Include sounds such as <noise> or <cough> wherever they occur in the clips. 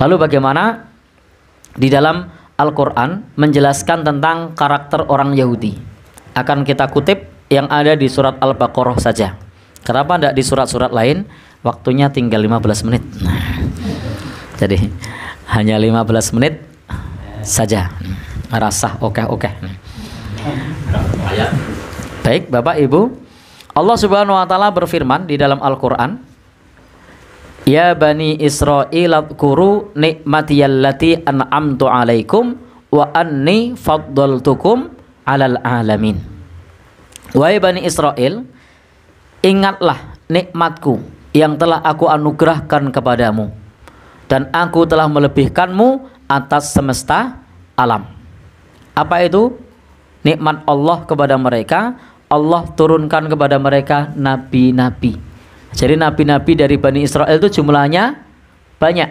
Lalu bagaimana di dalam Al-Quran menjelaskan tentang karakter orang Yahudi? Akan kita kutip yang ada di surat Al-Baqarah saja. Kenapa tidak di surat-surat lain? Waktunya tinggal 15 menit. Nah, jadi hanya 15 menit saja. Rasah oke-oke. Baik, Bapak Ibu. Allah Subhanahu wa taala berfirman di dalam Al-Qur'an Ya bani Israel kuru nikmatiyallati an'amtu alaikum wa anni faddaltukum alal alamin. Wahai bani Israel, ingatlah nikmatku yang telah aku anugerahkan kepadamu dan aku telah melebihkanmu atas semesta alam. Apa itu? Nikmat Allah kepada mereka, Allah turunkan kepada mereka nabi-nabi jadi nabi-nabi dari Bani Israel itu jumlahnya banyak.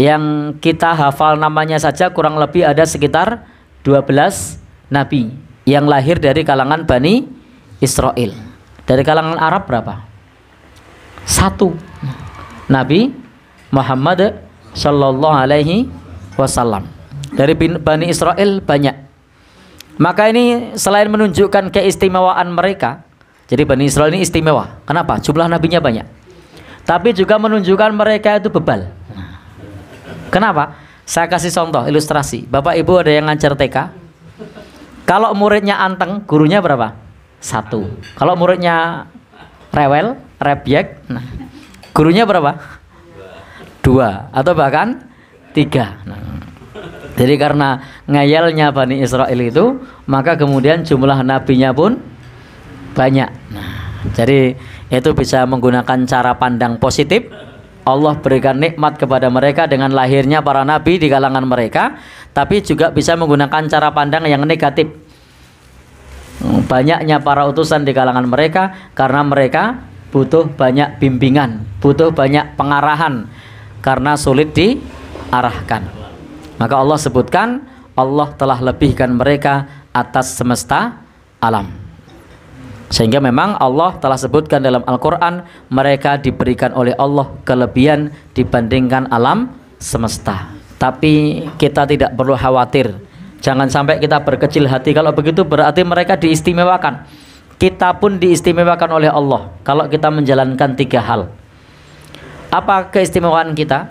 Yang kita hafal namanya saja kurang lebih ada sekitar 12 nabi yang lahir dari kalangan Bani Israel. Dari kalangan Arab berapa? Satu. Nabi Muhammad Shallallahu Alaihi Wasallam. Dari Bani Israel banyak. Maka ini selain menunjukkan keistimewaan mereka, jadi Bani Israel ini istimewa. Kenapa? Jumlah nabinya banyak. Tapi juga menunjukkan mereka itu bebal. Kenapa? Saya kasih contoh ilustrasi. Bapak Ibu ada yang ngajar TK? Kalau muridnya anteng, gurunya berapa? Satu. Kalau muridnya rewel, rebyek, nah, gurunya berapa? Dua. Atau bahkan tiga. Nah, jadi karena ngayalnya Bani Israel itu, maka kemudian jumlah nabinya pun banyak. Nah, jadi itu bisa menggunakan cara pandang positif. Allah berikan nikmat kepada mereka dengan lahirnya para nabi di kalangan mereka, tapi juga bisa menggunakan cara pandang yang negatif. Hmm, banyaknya para utusan di kalangan mereka karena mereka butuh banyak bimbingan, butuh banyak pengarahan karena sulit diarahkan. Maka Allah sebutkan Allah telah lebihkan mereka atas semesta alam. Sehingga memang Allah telah sebutkan dalam Al-Quran Mereka diberikan oleh Allah kelebihan dibandingkan alam semesta Tapi kita tidak perlu khawatir Jangan sampai kita berkecil hati Kalau begitu berarti mereka diistimewakan Kita pun diistimewakan oleh Allah Kalau kita menjalankan tiga hal Apa keistimewaan kita?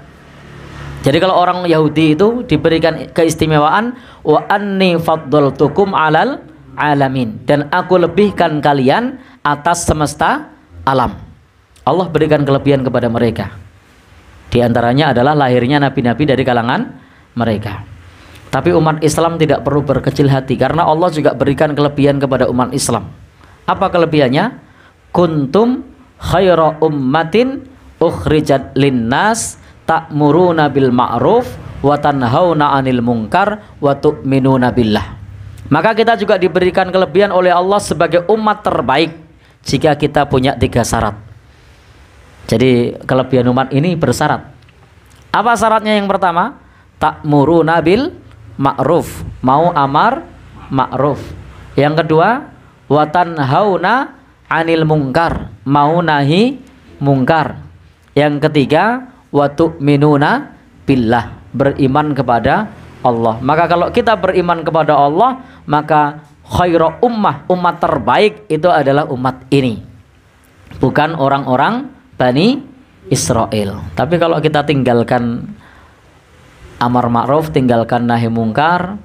Jadi kalau orang Yahudi itu diberikan keistimewaan wa anni faddaltukum alal alamin dan aku lebihkan kalian atas semesta alam. Allah berikan kelebihan kepada mereka. Di antaranya adalah lahirnya nabi-nabi dari kalangan mereka. Tapi umat Islam tidak perlu berkecil hati karena Allah juga berikan kelebihan kepada umat Islam. Apa kelebihannya? Kuntum khaira ummatin ukhrijat linnas ta'muruna bil ma'ruf wa tanhauna 'anil munkar wa tu'minuna billah. Maka kita juga diberikan kelebihan oleh Allah sebagai umat terbaik jika kita punya tiga syarat. Jadi kelebihan umat ini bersyarat. Apa syaratnya yang pertama? Tak muru nabil ma'ruf, mau amar ma'ruf. Yang kedua, watan hauna anil mungkar, mau nahi mungkar. Yang ketiga, watu minuna billah, beriman kepada Allah. Maka kalau kita beriman kepada Allah, maka khairu ummah, umat terbaik itu adalah umat ini. Bukan orang-orang Bani Israel. Tapi kalau kita tinggalkan amar ma'ruf, tinggalkan nahi mungkar,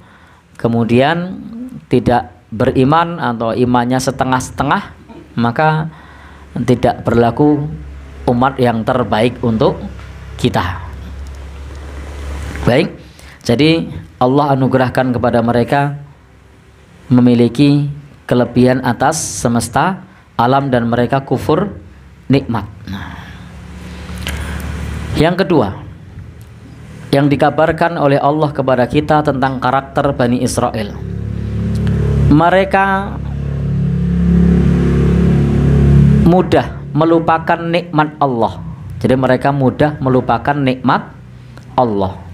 kemudian tidak beriman atau imannya setengah-setengah, maka tidak berlaku umat yang terbaik untuk kita. Baik. Jadi Allah anugerahkan kepada mereka memiliki kelebihan atas semesta alam dan mereka kufur nikmat. Nah. Yang kedua, yang dikabarkan oleh Allah kepada kita tentang karakter Bani Israel. Mereka mudah melupakan nikmat Allah. Jadi mereka mudah melupakan nikmat Allah.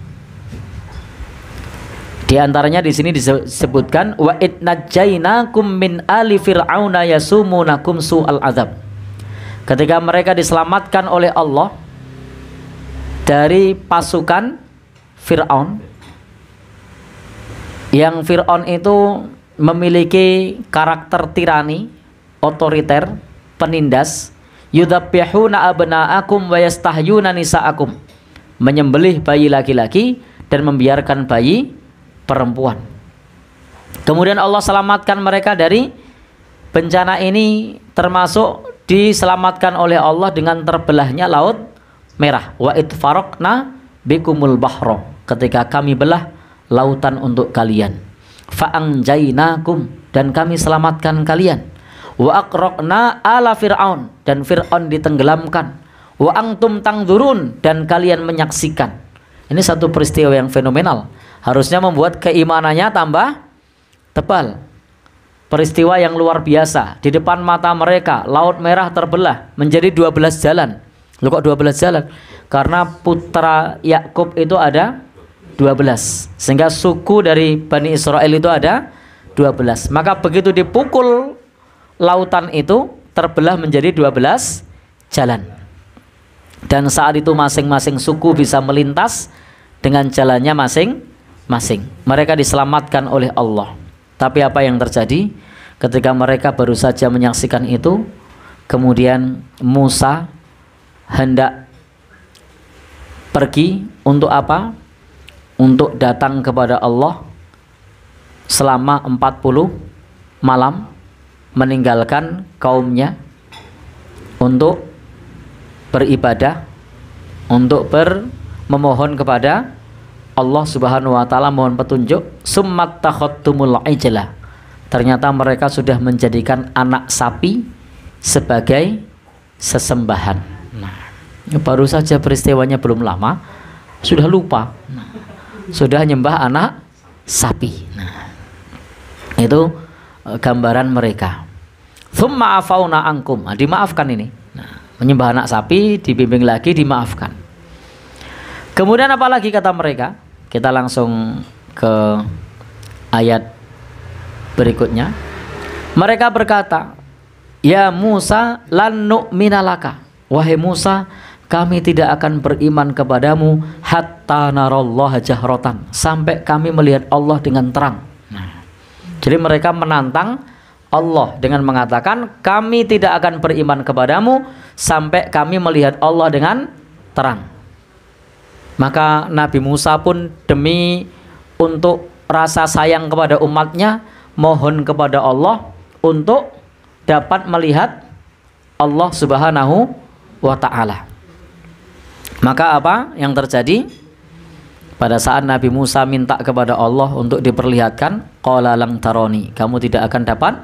Di antaranya di sini disebutkan wa idnajainakum min ali fir'auna yasumunakum su'al adab Ketika mereka diselamatkan oleh Allah dari pasukan Fir'aun yang Fir'aun itu memiliki karakter tirani, otoriter, penindas, yudabbihuna abna'akum wa yastahyuna nisa'akum. Menyembelih bayi laki-laki dan membiarkan bayi perempuan. Kemudian Allah selamatkan mereka dari bencana ini termasuk diselamatkan oleh Allah dengan terbelahnya laut merah. Wa itfarokna bikumul bahro. Ketika kami belah lautan untuk kalian. Fa'angjainakum dan kami selamatkan kalian. Wa akrokna ala fir'aun dan fir'aun ditenggelamkan. Wa angtum tangdurun dan kalian menyaksikan. Ini satu peristiwa yang fenomenal harusnya membuat keimanannya tambah tebal. Peristiwa yang luar biasa di depan mata mereka, laut merah terbelah menjadi 12 jalan. Lu kok 12 jalan? Karena putra Yakub itu ada 12. Sehingga suku dari Bani Israel itu ada 12. Maka begitu dipukul lautan itu terbelah menjadi 12 jalan. Dan saat itu masing-masing suku bisa melintas dengan jalannya masing-masing masing. masing Mereka diselamatkan oleh Allah. Tapi apa yang terjadi ketika mereka baru saja menyaksikan itu? Kemudian Musa hendak pergi untuk apa? Untuk datang kepada Allah selama 40 malam meninggalkan kaumnya untuk beribadah untuk ber memohon kepada Allah Subhanahu wa taala mohon petunjuk summat takhottumul ijla. Ternyata mereka sudah menjadikan anak sapi sebagai sesembahan. Nah, baru saja peristiwanya belum lama sudah lupa. Nah, sudah nyembah anak sapi. Nah, itu eh, gambaran mereka. Thumma afauna angkum. Nah, dimaafkan ini. Nah, menyembah anak sapi dibimbing lagi dimaafkan Kemudian apa lagi kata mereka? Kita langsung ke ayat berikutnya. Mereka berkata, "Ya Musa, lan minalaka. Wahai Musa, kami tidak akan beriman kepadamu hatta narallaha jahrotan sampai kami melihat Allah dengan terang. Nah, jadi mereka menantang Allah dengan mengatakan kami tidak akan beriman kepadamu sampai kami melihat Allah dengan terang. Maka Nabi Musa pun demi untuk rasa sayang kepada umatnya mohon kepada Allah untuk dapat melihat Allah Subhanahu wa taala. Maka apa yang terjadi? Pada saat Nabi Musa minta kepada Allah untuk diperlihatkan, qala lang taroni, kamu tidak akan dapat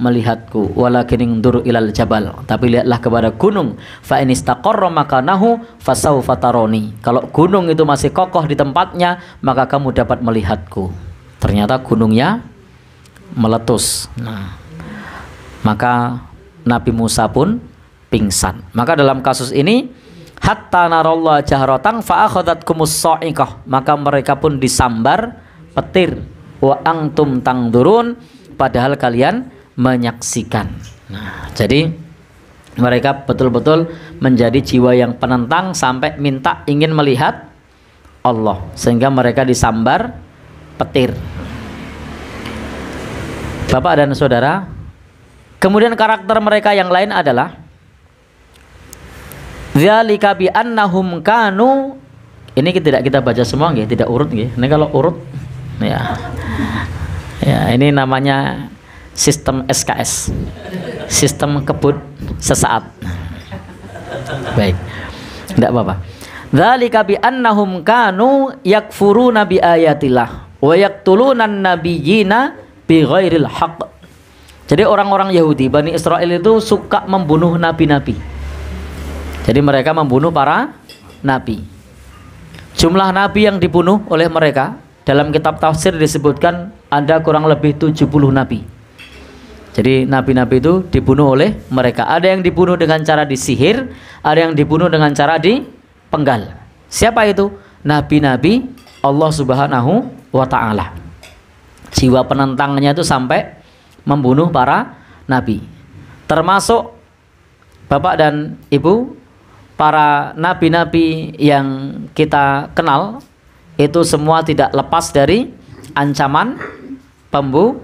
melihatku walakin ingdur ilal jabal tapi lihatlah kepada gunung fa in istaqarra makanahu fasawfa taroni kalau gunung itu masih kokoh di tempatnya maka kamu dapat melihatku ternyata gunungnya meletus nah maka Nabi Musa pun pingsan maka dalam kasus ini hatta narallah jahratan fa akhadhatkumus maka mereka pun disambar petir wa antum tangdurun padahal kalian menyaksikan. Nah, jadi mereka betul-betul menjadi jiwa yang penentang sampai minta ingin melihat Allah sehingga mereka disambar petir. Bapak dan saudara, kemudian karakter mereka yang lain adalah Zalika bi annahum kanu ini kita tidak kita baca semua nggih, tidak urut nggih. Ini kalau urut ya. Ya, ini namanya sistem SKS sistem kebut sesaat baik tidak apa-apa dzalika bi annahum kanu yakfuruna bi ayatillah wa yaqtuluna nabiyina bi ghairil haqq jadi orang-orang Yahudi Bani Israel itu suka membunuh nabi-nabi jadi mereka membunuh para nabi jumlah nabi yang dibunuh oleh mereka dalam kitab tafsir disebutkan ada kurang lebih 70 nabi jadi nabi-nabi itu dibunuh oleh mereka. Ada yang dibunuh dengan cara disihir, ada yang dibunuh dengan cara dipenggal. Siapa itu? Nabi-nabi Allah Subhanahu wa taala. Jiwa penentangnya itu sampai membunuh para nabi. Termasuk Bapak dan Ibu para nabi-nabi yang kita kenal itu semua tidak lepas dari ancaman pembu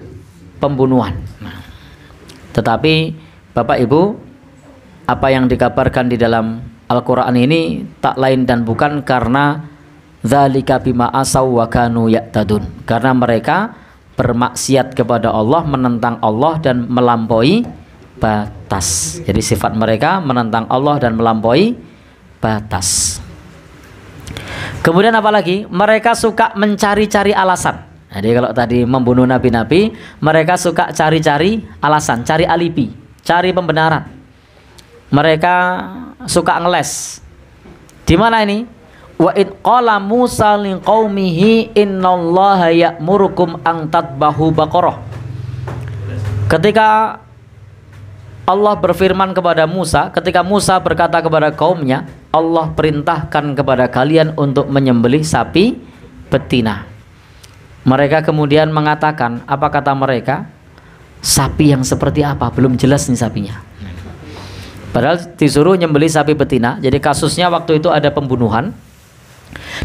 pembunuhan. Nah. Tetapi Bapak Ibu, apa yang dikabarkan di dalam Al-Qur'an ini tak lain dan bukan karena zalika bima asaw wa kanu ya'tadun. Karena mereka bermaksiat kepada Allah, menentang Allah dan melampaui batas. Jadi sifat mereka menentang Allah dan melampaui batas. Kemudian apalagi? Mereka suka mencari-cari alasan. Jadi nah, kalau tadi membunuh nabi-nabi, mereka suka cari-cari alasan, cari alibi, cari pembenaran. Mereka suka ngeles. Di mana ini? Wa id qala Musa li qaumihi innallaha ya'murukum an tadbahu baqarah. Ketika Allah berfirman kepada Musa, ketika Musa berkata kepada kaumnya, Allah perintahkan kepada kalian untuk menyembelih sapi betina. Mereka kemudian mengatakan, apa kata mereka? Sapi yang seperti apa? Belum jelas nih sapinya. Padahal disuruh nyembeli sapi betina. Jadi kasusnya waktu itu ada pembunuhan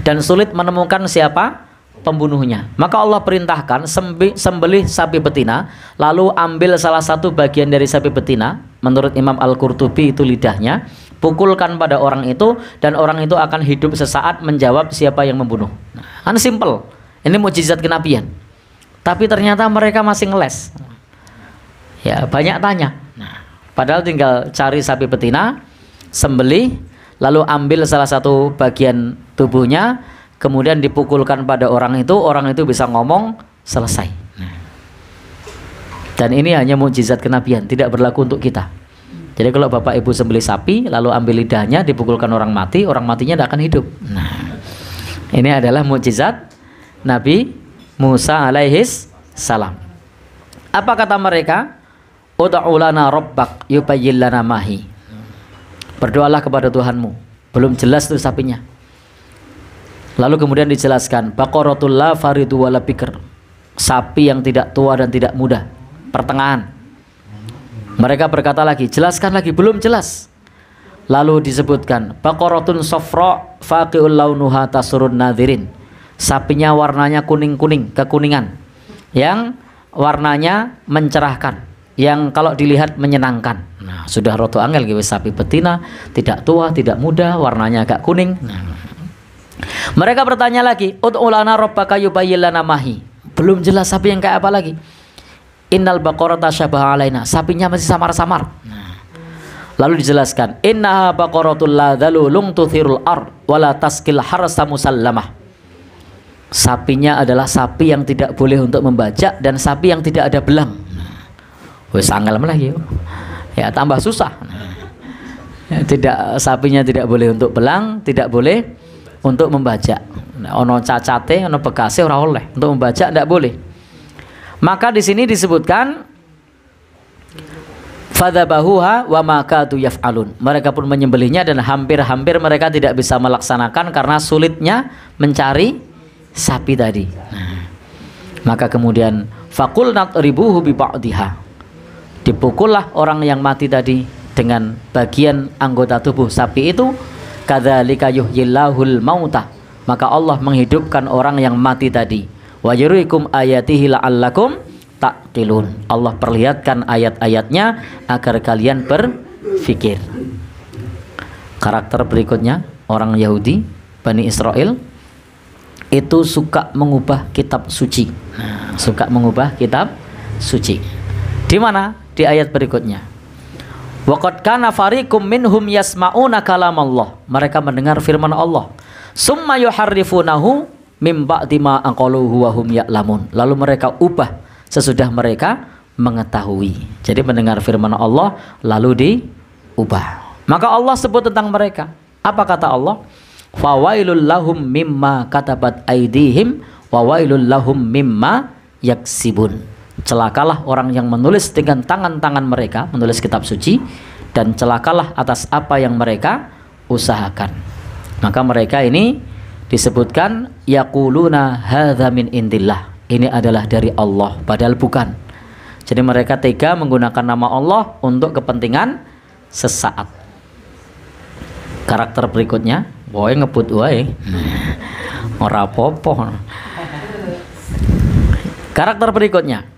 dan sulit menemukan siapa pembunuhnya. Maka Allah perintahkan sembi, sembelih sapi betina, lalu ambil salah satu bagian dari sapi betina, menurut Imam Al-Qurtubi itu lidahnya, pukulkan pada orang itu dan orang itu akan hidup sesaat menjawab siapa yang membunuh. Nah, kan simple. Ini mujizat kenabian. Tapi ternyata mereka masih ngeles. Ya, banyak tanya. Nah, padahal tinggal cari sapi betina, sembelih, lalu ambil salah satu bagian tubuhnya, kemudian dipukulkan pada orang itu, orang itu bisa ngomong, selesai. Nah. Dan ini hanya mujizat kenabian, tidak berlaku untuk kita. Jadi kalau bapak ibu sembelih sapi, lalu ambil lidahnya, dipukulkan orang mati, orang matinya tidak akan hidup. Nah, ini adalah mujizat Nabi Musa alaihis salam. Apa kata mereka? Ud'ulana rabbak yubayyin mahi. Berdoalah kepada Tuhanmu. Belum jelas tuh sapinya. Lalu kemudian dijelaskan, baqaratul la faridu wala Sapi yang tidak tua dan tidak muda. Pertengahan. Mereka berkata lagi, jelaskan lagi, belum jelas. Lalu disebutkan, baqaratun safra faqiul launuha tasurun nadhirin sapinya warnanya kuning-kuning, kekuningan. Yang warnanya mencerahkan, yang kalau dilihat menyenangkan. Nah, sudah roto angel gitu sapi betina, tidak tua, tidak muda, warnanya agak kuning. Nah. Mereka bertanya lagi, "Ud'ulana rabbaka yubayyin lana mahi." Belum jelas sapi yang kayak apa lagi. Innal baqarata syabaha alaina. Sapinya masih samar-samar. Nah. Lalu dijelaskan, "Innaha baqaratul la dhallulun tuthirul ar wa taskil musallamah." sapinya adalah sapi yang tidak boleh untuk membaca dan sapi yang tidak ada belang. Wes angel lagi. Ya tambah susah. Ya, tidak sapinya tidak boleh untuk belang, tidak boleh untuk membaca. Nah, ono cacate, ono bekase ora oleh. Untuk membaca tidak boleh. Maka di sini disebutkan fadabahuha wa tuyaf yaf'alun. Mereka pun menyembelihnya dan hampir-hampir mereka tidak bisa melaksanakan karena sulitnya mencari sapi tadi. Nah, maka kemudian fakul ribuhu bi Dipukullah orang yang mati tadi dengan bagian anggota tubuh sapi itu kadzalika yuhyillahul mauta. Maka Allah menghidupkan orang yang mati tadi. Wa yuriikum ayatihi la'allakum taqilun. Allah perlihatkan ayat-ayatnya agar kalian berfikir. Karakter berikutnya orang Yahudi Bani Israel itu suka mengubah kitab suci. Suka mengubah kitab suci. Di mana? Di ayat berikutnya. Waqad kana fariqum minhum yasma'una kalam Allah. Mereka mendengar firman Allah. Summa yuharrifunahu mim ba'di ma anqaluhu wa hum ya'lamun. Lalu mereka ubah sesudah mereka mengetahui. Jadi mendengar firman Allah lalu diubah. Maka Allah sebut tentang mereka. Apa kata Allah? fawailul lahum mimma katabat aidihim wawailul lahum mimma yaksibun celakalah orang yang menulis dengan tangan-tangan mereka menulis kitab suci dan celakalah atas apa yang mereka usahakan maka mereka ini disebutkan yaquluna hadza min indillah ini adalah dari Allah padahal bukan jadi mereka tega menggunakan nama Allah untuk kepentingan sesaat karakter berikutnya Boy ngebut wae. Hmm. Ora apa Karakter berikutnya.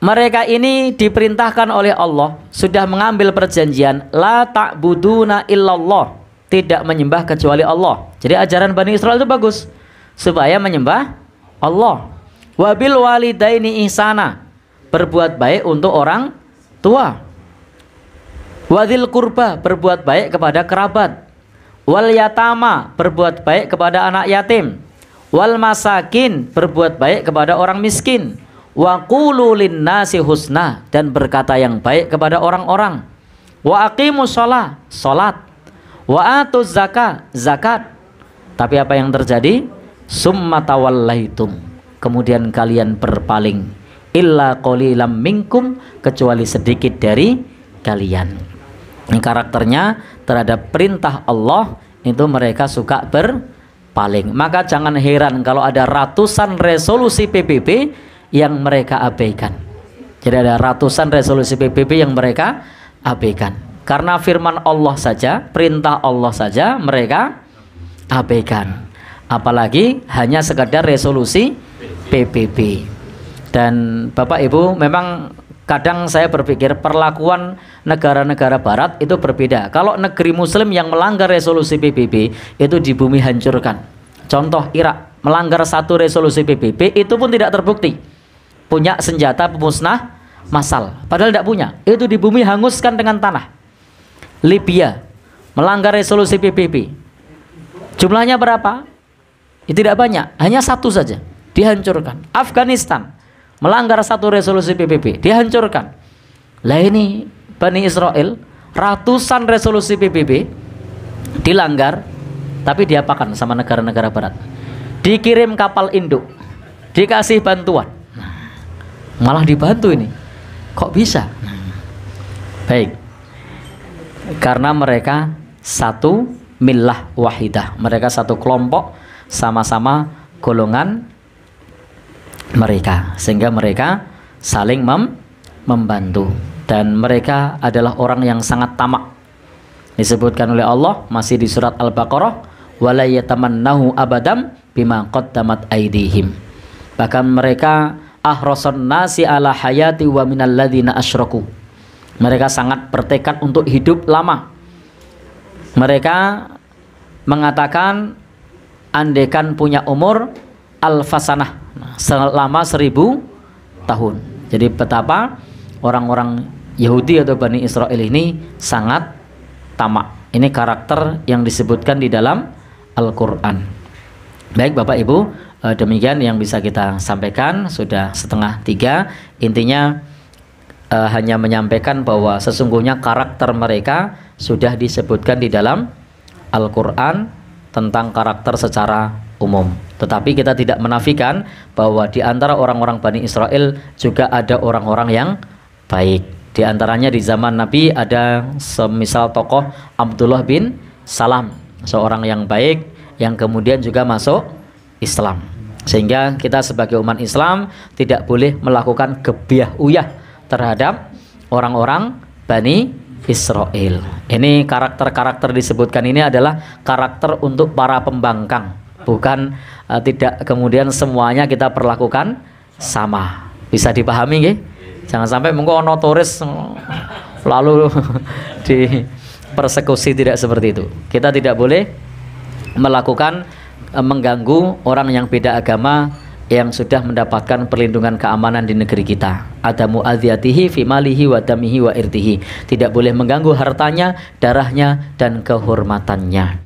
Mereka ini diperintahkan oleh Allah sudah mengambil perjanjian la ta'buduna illallah, tidak menyembah kecuali Allah. Jadi ajaran Bani Israel itu bagus supaya menyembah Allah. Wabil walidaini ihsana, berbuat baik untuk orang tua. Wadil kurba, berbuat baik kepada kerabat wal yatama berbuat baik kepada anak yatim wal masakin berbuat baik kepada orang miskin wa qulu nasi husna dan berkata yang baik kepada orang-orang wa aqimu shalah salat wa atuz zakat, zakat tapi apa yang terjadi summa tawallaitum kemudian kalian berpaling illa qalilam minkum kecuali sedikit dari kalian karakternya terhadap perintah Allah itu mereka suka berpaling. Maka jangan heran kalau ada ratusan resolusi PBB yang mereka abaikan. Jadi ada ratusan resolusi PBB yang mereka abaikan. Karena firman Allah saja, perintah Allah saja mereka abaikan. Apalagi hanya sekedar resolusi PBB. Dan Bapak Ibu memang kadang saya berpikir perlakuan negara-negara barat itu berbeda. Kalau negeri muslim yang melanggar resolusi PBB itu di bumi hancurkan. Contoh Irak melanggar satu resolusi PBB itu pun tidak terbukti punya senjata pemusnah masal Padahal tidak punya. Itu di bumi hanguskan dengan tanah. Libya melanggar resolusi PBB. Jumlahnya berapa? Ya, tidak banyak, hanya satu saja dihancurkan. Afghanistan melanggar satu resolusi PBB dihancurkan lah ini Bani Israel ratusan resolusi PBB dilanggar tapi diapakan sama negara-negara barat dikirim kapal induk dikasih bantuan nah, malah dibantu ini kok bisa baik karena mereka satu milah wahidah mereka satu kelompok sama-sama golongan mereka sehingga mereka saling mem membantu dan mereka adalah orang yang sangat tamak disebutkan oleh Allah masih di surat Al-Baqarah walayatamannahu abadam bima qaddamat aidihim bahkan mereka ahrasan nasi ala hayati wa minal ladina asyraku mereka sangat bertekad untuk hidup lama mereka mengatakan andekan punya umur al alfasanah nah, selama seribu tahun. Jadi betapa orang-orang Yahudi atau Bani Israel ini sangat tamak. Ini karakter yang disebutkan di dalam Al-Quran. Baik Bapak Ibu, eh, demikian yang bisa kita sampaikan. Sudah setengah tiga. Intinya eh, hanya menyampaikan bahwa sesungguhnya karakter mereka sudah disebutkan di dalam Al-Quran tentang karakter secara umum. Tetapi kita tidak menafikan bahwa di antara orang-orang Bani Israel juga ada orang-orang yang baik. Di antaranya di zaman Nabi ada semisal tokoh Abdullah bin Salam, seorang yang baik yang kemudian juga masuk Islam. Sehingga kita sebagai umat Islam tidak boleh melakukan gebiah uyah terhadap orang-orang Bani Israel. Ini karakter-karakter disebutkan ini adalah karakter untuk para pembangkang bukan uh, eh, tidak kemudian semuanya kita perlakukan sama. Bisa dipahami nggih? Jangan sampai mengko ono turis lalu <laughs> di persekusi tidak seperti itu. Kita tidak boleh melakukan uh, mengganggu orang yang beda agama yang sudah mendapatkan perlindungan keamanan di negeri kita. Ada muadziyatihi fi malihi wa damihi wa irtihi. Tidak boleh mengganggu hartanya, darahnya dan kehormatannya.